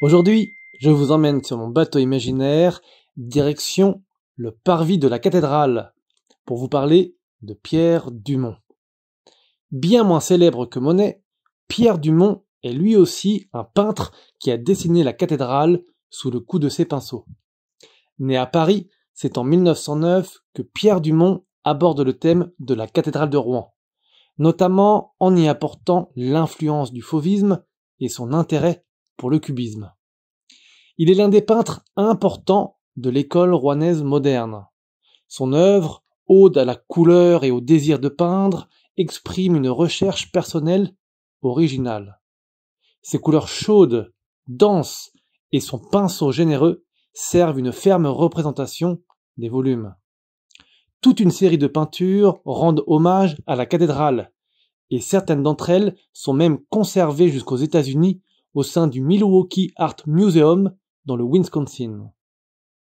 Aujourd'hui, je vous emmène sur mon bateau imaginaire, direction le parvis de la cathédrale, pour vous parler de Pierre Dumont. Bien moins célèbre que Monet, Pierre Dumont est lui aussi un peintre qui a dessiné la cathédrale sous le coup de ses pinceaux. Né à Paris, c'est en 1909 que Pierre Dumont aborde le thème de la cathédrale de Rouen, notamment en y apportant l'influence du fauvisme et son intérêt pour le cubisme. Il est l'un des peintres importants de l'école rouennaise moderne. Son œuvre, ode à la couleur et au désir de peindre, exprime une recherche personnelle originale. Ses couleurs chaudes, denses et son pinceau généreux servent une ferme représentation des volumes. Toute une série de peintures rendent hommage à la cathédrale, et certaines d'entre elles sont même conservées jusqu'aux États-Unis au sein du Milwaukee Art Museum dans le Wisconsin.